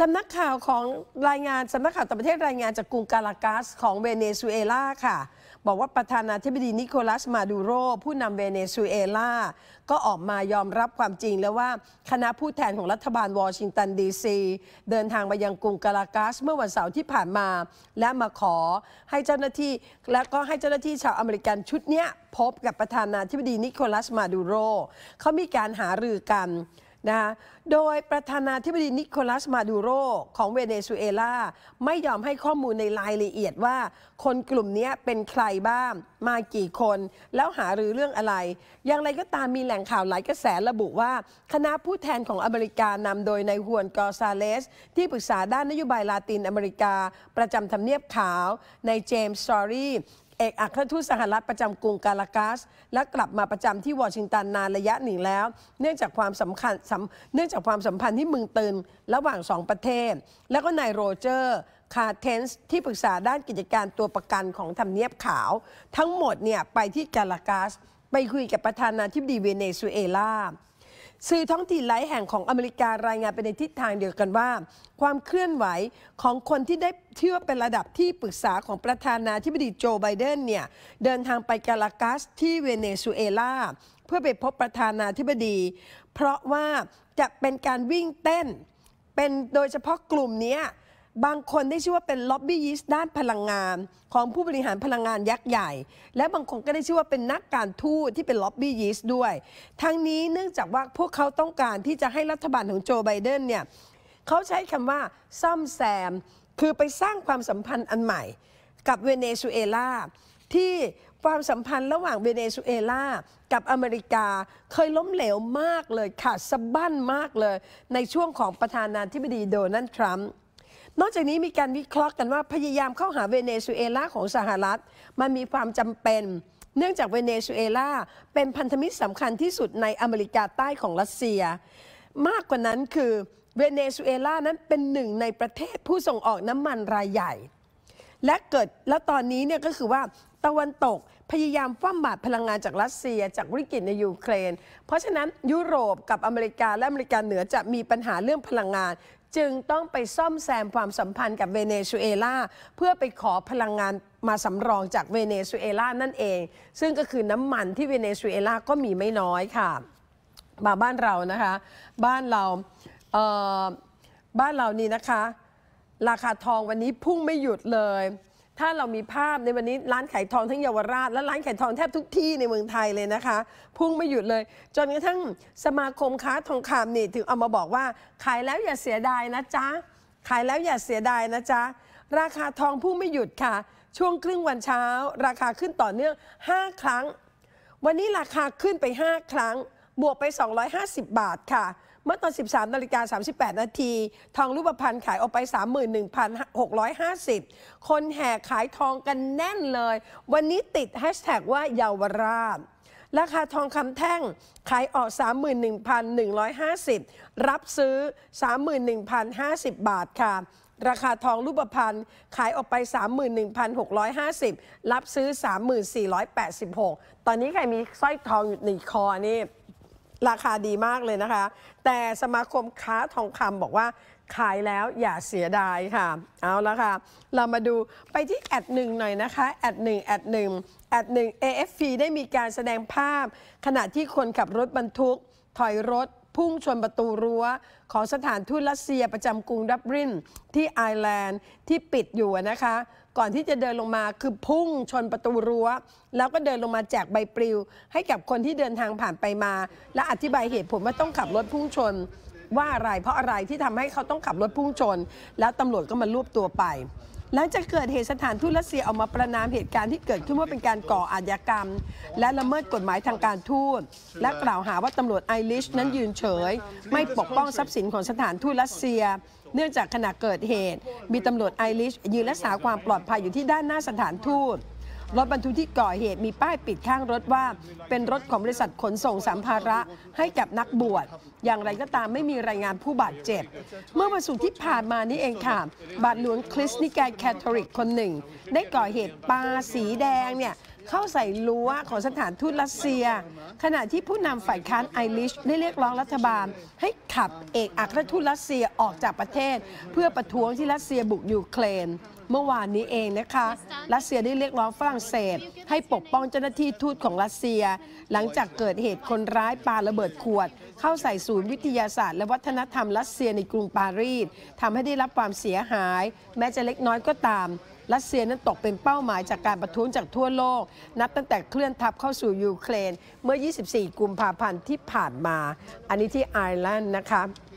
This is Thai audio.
สำนักข่าวของรายงานสำนักข่าวต่างประเทศรายงานจากกรุงกาลากัสของเวเนซุเอลาค่ะ บอกว่าประธานาธิบดีนิโคลัสมาดูโรผู้นำเวเนซุเอลา ก็ออกมายอมรับความจริงแล้วว่าคณะผู้แทนของรัฐบาลวอชิงตันดีซี เดินทางไปยังกรุงกาลากัสเมื่อวันเสาร์ที่ผ่านมาและมาขอให้เจ้าหน้าที่ และก็ให้เจ้าหน้าที่ชาวอเมริกันชุดนี้พบกับประธานาธิบดีนิโคลัสมาดูโรเขามีการหารือกันนะะโดยประธานาธิบดีนิโคลัส มาดูโรของเวเนซุเอลาไม่ยอมให้ข้อมูลในรายละเอียดว่า คนกลุ่มนี้เป็นใครบ้างมากี่คน แล้วหารือเรื่องอะไร อย่างไรก็ตามมีแหล่งข่าวหลายกระแสระบุว่า คณะผู้แทนของอเมริกา นำโดยนายฮวนกอซาเลส ที่ปรึกษาด้านนโยบายลาตินอเมริกาประจำทำเนียบขาวในเจมส์สตอรี่เอกอัครทูตสหรัฐประจำกรุงกาลากัสและกลับมาประจำที่วอชิงตันนานระยะหนึ่งแล้ว เนื่องจากความสำคัญเนื่องจากความสัมพันธ์ที่มึงตึงระหว่างสองประเทศ แล้วก็นายโรเจอร์ คาเทนส์ที่ปรึกษาด้านกิจการตัวประกันของทำเนียบขาว ทั้งหมดเนี่ยไปที่กาลากัสไปคุยกับประธานาธิบดีเวเนซุเอลาสื่อท้องถิ่นหลายแห่งของอเมริการายงานไปในทิศทางเดียวกันว่า ความเคลื่อนไหวของคนที่ได้ที่ว่าเป็นระดับที่ปรึกษาของประธานาธิบดีโจไบเดนเนี่ยเดินทางไปกาลากัสที่เวเนซุเอลาเพื่อไปพบประธานาธิบดี เพราะว่าจะเป็นการวิ่งเต้นเป็นโดยเฉพาะกลุ่มนี้บางคนได้ชื่อว่าเป็นล็อบบี้ยิสต์ด้านพลังงานของผู้บริหารพลังงานยักษ์ใหญ่ และบางคนก็ได้ชื่อว่าเป็นนักการทูตที่เป็นล็อบบี้ยิสต์ด้วย ทั้งนี้เนื่องจากว่าพวกเขาต้องการที่จะให้รัฐบาลของโจไบเดนเนี่ยเขาใช้คำว่าซ่อมแซม คือไปสร้างความสัมพันธ์อันใหม่ กับเวเนซุเอลาที่ความสัมพันธ์ระหว่างเวเนซุเอลากับอเมริกาเคยล้มเหลวมากเลยขาดสะบั้นมากเลย ในช่วงของประธานาธิบดีโดนัลด์ทรัมป์นอกจากนี้มีการวิเคราะห์กันว่าพยายามเข้าหาเวเนซุเอลาของสหรัฐ มันมีความจำเป็นเนื่องจากเวเนซุเอลา เป็นพันธมิตรสำคัญที่สุดในอเมริกาใต้ของรัสเซีย มากกว่านั้นคือ เวเนซุเอลานั้นเป็นหนึ่งในประเทศผู้ส่งออกน้ำมันรายใหญ่ และเกิดแล้วตอนนี้เนี่ยก็คือว่าตะวันตกพยายามคว่ำบาดพลังงานจากรัสเซีย จากวิกฤตในยูเครน เพราะฉะนั้นยุโรปกับอเมริกาและอเมริกาเหนือจะมีปัญหาเรื่องพลังงานจึงต้องไปซ่อมแซมความสัมพันธ์กับเวเนซุเอลา เพื่อไปขอพลังงานมาสำรองจากเวเนซุเอลานั่นเอง ซึ่งก็คือน้ำมันที่เวเนซุเอลาก็มีไม่น้อยค่ะมาบ้านเรานะคะ บ้านเราเบ้านเรานี่นะคะ ราคาทองวันนี้พุ่งไม่หยุดเลยถ้าเรามีภาพในวันนี้ร้านขายทองทั้งเยาวราช และร้านขายทองแทบทุกที่ในเมืองไทยเลยนะคะ พุ่งไม่หยุดเลยจนกระทั่งสมาคมค้าทองคำนี่ถึงเอามาบอกว่า ขายแล้วอย่าเสียดายนะจ๊ะ ขายแล้วอย่าเสียดายนะจ๊ะ ราคาทองพุ่งไม่หยุดค่ะ ช่วงครึ่งวันเช้า ราคาขึ้นต่อเนื่อง5ครั้ง วันนี้ราคาขึ้นไป5ครั้งบวกไป 250 บาทค่ะเมื่อตอน 13นาฬิกา38 นาที ทองรูปพรรณขายออกไป 31,650 คนแห่ขายทองกันแน่นเลย วันนี้ติดแฮชแท็กว่าเยาวราชราคาทองคำแท่ง ขายออก 31,150 รับซื้อ 31,050 บาทค่ะ ราคาทองรูปพรรณขายออกไป 31,650 รับซื้อ 3486 ตอนนี้ใครมีสร้อยทองอยู่หนึ่คอ นี่ราคาดีมากเลยนะคะ แต่สมาคมค้าทองคำบอกว่า ขายแล้วอย่าเสียดายค่ะ เอาละค่ะ เรามาดูไปที่แอดหนึ่งหน่อยนะคะ แอดหนึ่งแอดหนึ่งแอดหนึ่ง AFP ได้มีการแสดงภาพ ขณะที่คนขับรถบรรทุกถอยรถพุ่งชนประตูรั้วของสถานทูตรัสเซียประจำกรุงดับลินที่ไอร์แลนด์ที่ปิดอยู่นะคะ ก่อนที่จะเดินลงมาคือพุ่งชนประตูรั้ว แล้วก็เดินลงมาแจกใบปลิวให้กับคนที่เดินทางผ่านไปมา และอธิบายเหตุผลว่าต้องขับรถพุ่งชนว่าอะไรเพราะอะไรที่ทำให้เขาต้องขับรถพุ่งชน แล้วตำรวจก็มารวบตัวไปหลังจากเกิดเหตุสถานทูตรัสเซียออกมาประนามเหตุการณ์ที่เกิดขึ้นว่าเป็นการก่ออาญากรรม และละเมิดกฎหมายทางการทูตและกล่าวหาว่าตำรวจไอริช นั้นยืนเฉย ไม่ปกป้องทรัพย์สินของสถานทูตรัสเซีย เนื่องจากขณะเกิดเหตุ มีตำรวจไอริช ยืนรักษาความปลอดภัยอยู่ที่ด้านหน้าสถานทูตรถบรรทุกที่ก่อเหตุมีป้ายปิดข้างรถว่าเป็นรถของบริษัทขนส่งสัมภาระให้กับนักบวชอย่างไรก็ตามไม่มีรายงานผู้บาดเจ็บเมื่อวันศุกร์ที่ผ่านมานี่เองค่ะ บาทหลวงคริสนิกายแคทอลิกคนหนึ่งได้ก่อเหตุปาสีแดงเนี่ยเข้าใส่รั้วของสถานทูตรัสเซีย ขณะที่ผู้นำฝ่ายค้านไอริชได้เรียกร้องรัฐบาล ให้ขับเอกอัครทูตรัสเซียออกจากประเทศ เพื่อประท้วงที่รัสเซียบุกยูเครนเมื่อวานนี้เองนะคะรัสเซียได้เรียกร้องฝรั่งเศส ให้ปกป้องเจ้าหน้าที่ทูตของรัสเซีย หลังจากเกิดเหตุคนร้ายปาระเบิดขวด เข้าใส่ศูนย์วิทยาศาสตร์และวัฒนธรรมรัสเซียในกรุงปารีสทำให้ได้รับความเสียหาย แม้จะเล็กน้อยก็ตามรัสเซียนั้นตกเป็นเป้าหมายจากการประท้วงจากทั่วโลก นับตั้งแต่เคลื่อนทัพเข้าสู่ยูเครนเมื่อ 24 กุมภาพันธ์ที่ผ่านมาอันนี้ที่ไอร์แลนด์นะคะ